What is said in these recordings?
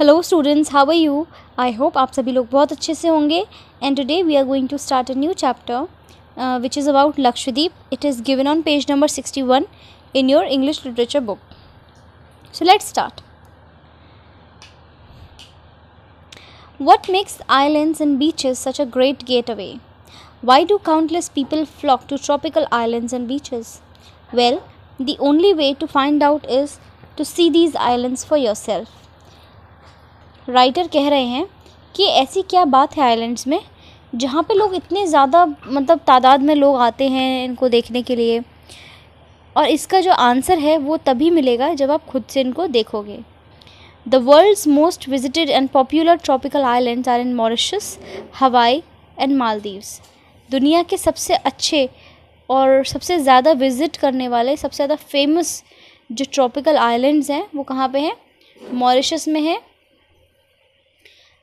Hello students how are you I hope आप सभी लोग बहुत अच्छे से होंगे and today we are going to start a new chapter which is about Lakshadweep it is given on page number sixty one in your English literature book so let start What makes islands and beaches such a great getaway? Why do countless people flock to tropical islands and beaches? Well, the only way to find out is to see these islands for yourself. Writer कह रहे हैं कि ऐसी क्या बात है islands में जहाँ पे लोग इतने ज़्यादा मतलब तादाद में लोग आते हैं इनको देखने के लिए और इसका जो आंसर है वो तभी मिलेगा जब आप खुद से इनको देखोगे the world's most visited and popular tropical island are in Mauritius Hawaii and Maldives दुनिया के सबसे अच्छे और सबसे ज़्यादा विज़िट करने वाले सबसे ज़्यादा फेमस जो ट्रॉपिकल आइलैंड्स हैं वो कहाँ पे हैं मॉरिशस में हैं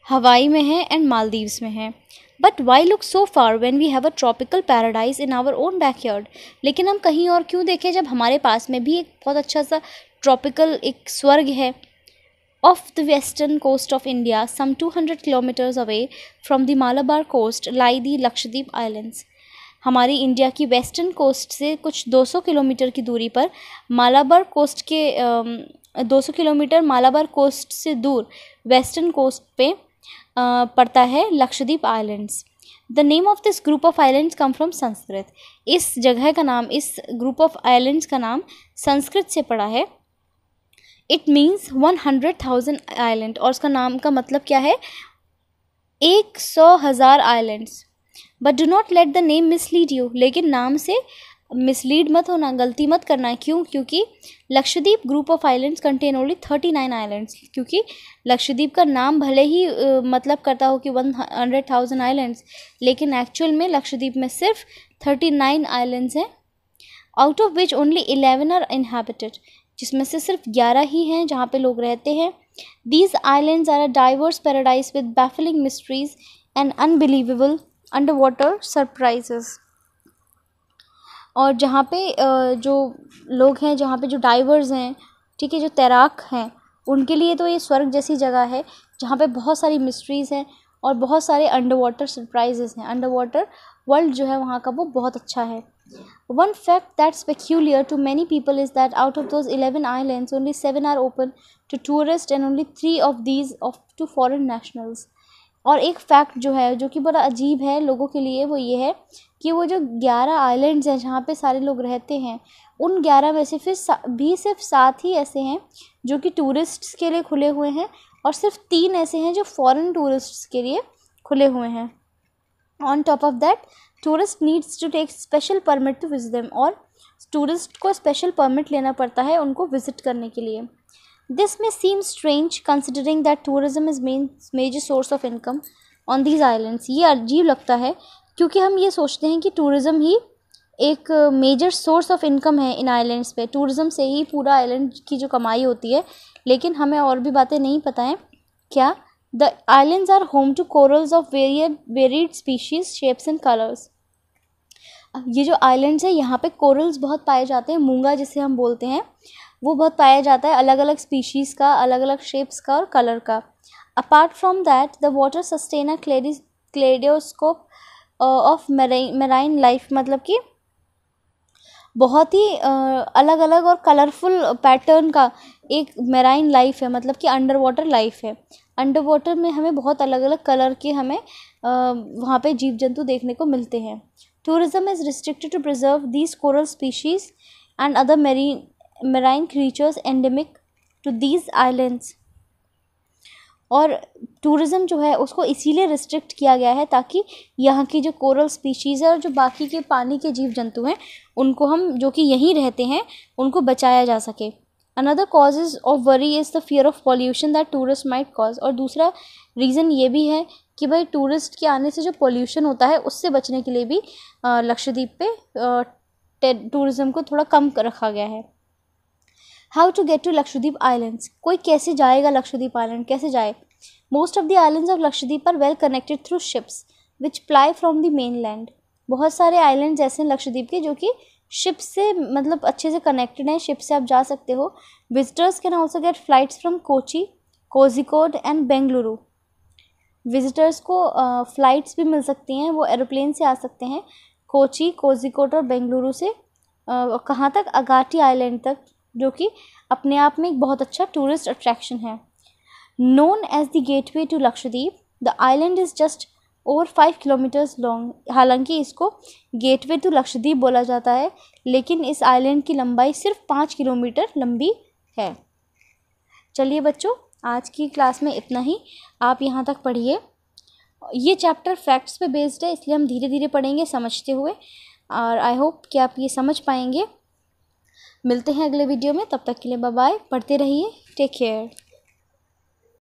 हवाई में है एंड मालदीव्स में है but why look so far when we have a tropical paradise in our own backyard लेकिन हम कहीं और क्यों देखें जब हमारे पास में भी एक बहुत अच्छा सा ट्रॉपिकल एक स्वर्ग है off the western coast of India some two hundred kilometres away from the Malabar coast lie the Lakshadweep islands हमारी इंडिया की वेस्टर्न कोस्ट से कुछ 200 किलोमीटर की दूरी पर मालाबार कोस्ट के 200 किलोमीटर मालाबार कोस्ट से दूर वेस्टर्न कोस्ट पे पड़ता है Lakshadweep islands the name of this group of islands come from Sanskrit इस जगह का नाम इस ग्रुप ऑफ आइलैंड्स का नाम संस्कृत से पड़ा है it means one hundred thousand island और उसका नाम का मतलब क्या है एक सौ हज़ार islands but do not let the name mislead you लेकिन नाम से मिसलीड मत होना गलती मत करना क्यों क्योंकि Lakshadweep group of islands contain only thirty nine islands क्योंकि लक्षद्वीप का नाम भले ही uh, मतलब करता हो कि वन हंड्रेड थाउजेंड आइलैंड्स लेकिन एक्चुअल में लक्षद्वीप में सिर्फ थर्टी नाइन आइलैंड्स हैं out of which only eleven are inhabited जिसमें से सिर्फ ग्यारह ही हैं जहाँ पे लोग रहते हैं these islands are a diverse paradise with baffling mysteries and unbelievable underwater surprises और जहाँ पे जो लोग हैं जहाँ पे जो डाइवर्स हैं ठीक है जो तैराक हैं उनके लिए तो ये स्वर्ग जैसी जगह है जहाँ पे बहुत सारी मिस्ट्रीज़ हैं और बहुत सारे अंडर वाटर सरप्राइजेज हैं अंडर वाटर वर्ल्ड जो है वहाँ का वो बहुत अच्छा है one fact that's peculiar to many people is that out of those eleven island only seven are open to tourist and only three of these of to foreign nationals और एक फैक्ट जो है जो कि बड़ा अजीब है लोगों के लिए वो ये है कि वो जो ग्यारह आइलैंड्स हैं जहाँ पे सारे लोग रहते हैं उन ग्यारह में से फिर भी सिर्फ सात ही ऐसे हैं जो कि टूरिस्ट्स के लिए खुले हुए हैं और सिर्फ तीन ऐसे हैं जो फॉरेन टूरिस्ट्स के लिए खुले हुए हैं on top of that tourist needs to take special permit to visit them और टूरिस्ट को स्पेशल परमिट लेना पड़ता है उनको विज़िट करने के लिए This may seem strange considering that tourism is main major source of income on these islands. ये अजीब लगता है क्योंकि हम ये सोचते हैं कि tourism ही एक मेजर सोर्स ऑफ इनकम है इन आइलैंड्स पे टूरिज़्म से ही पूरा आइलैंड की जो कमाई होती है लेकिन हमें और भी बातें नहीं पता हैं क्या the islands are home to corals of varied varied species shapes and colours ये जो आइलैंड्स है यहाँ पे कोरल्स बहुत पाए जाते हैं मूंगा जिसे हम बोलते हैं वो बहुत पाया जाता है अलग अलग स्पीशीज़ का अलग अलग शेप्स का और कलर का apart from that the water sustains a क्लेडी क्लेडियोस्कोप ऑफ मेराइन लाइफ मतलब कि बहुत ही uh, अलग अलग और कलरफुल पैटर्न का एक मेराइन लाइफ है मतलब कि अंडर वाटर लाइफ है अंडर वाटर में हमें बहुत अलग अलग कलर के हमें uh, वहाँ पे जीव जंतु देखने को मिलते हैं tourism is restricted to preserve these coral species and other marine marine creatures endemic to these islands और टूरिज़म जो है उसको इसीलिए रिस्ट्रिक्ट किया गया है ताकि यहाँ की जो कोरल स्पीशीज़ है और जो बाकी के पानी के जीव जंतु हैं उनको हम जो कि यहीं रहते हैं उनको बचाया जा सके another causes of worry is the fear of pollution that tourist might cause और दूसरा रीज़न ये भी है कि भाई टूरिस्ट के आने से जो पॉल्यूशन होता है उससे बचने के लिए भी लक्षद्वीप पे टूरिज़म को थोड़ा कम रखा गया है how to get to Lakshadweep islands कोई कैसे जाएगा लक्षद्वीप आइलैंड कैसे जाए most of the islands of Lakshadweep are well connected through ships which ply from the mainland बहुत सारे आइलैंड्स ऐसे हैं लक्षद्वीप के जो कि शिप से मतलब अच्छे से कनेक्टेड हैं शिप से आप जा सकते हो visitors can also get flights from Kochi Kozhikode and Bengaluru visitors को फ़्लाइट्स uh, भी मिल सकती हैं वो एरोप्लेन से आ सकते हैं कोची कोजिकोड और बेंगलुरु से uh, कहाँ तक अगाटी आइलैंड तक जो कि अपने आप में एक बहुत अच्छा टूरिस्ट अट्रैक्शन है known as the gateway to Lakshadweep the island is just over five kilometres long हालांकि इसको गेट वे टू लक्षद्वीप बोला जाता है लेकिन इस आइलैंड की लंबाई सिर्फ पाँच किलोमीटर लंबी है चलिए बच्चों आज की क्लास में इतना ही आप यहाँ तक पढ़िए ये चैप्टर फैक्ट्स पे बेस्ड है इसलिए हम धीरे धीरे पढ़ेंगे समझते हुए और आई होप कि आप ये समझ पाएंगे मिलते हैं अगले वीडियो में तब तक के लिए बाय पढ़ते रहिए टेक केयर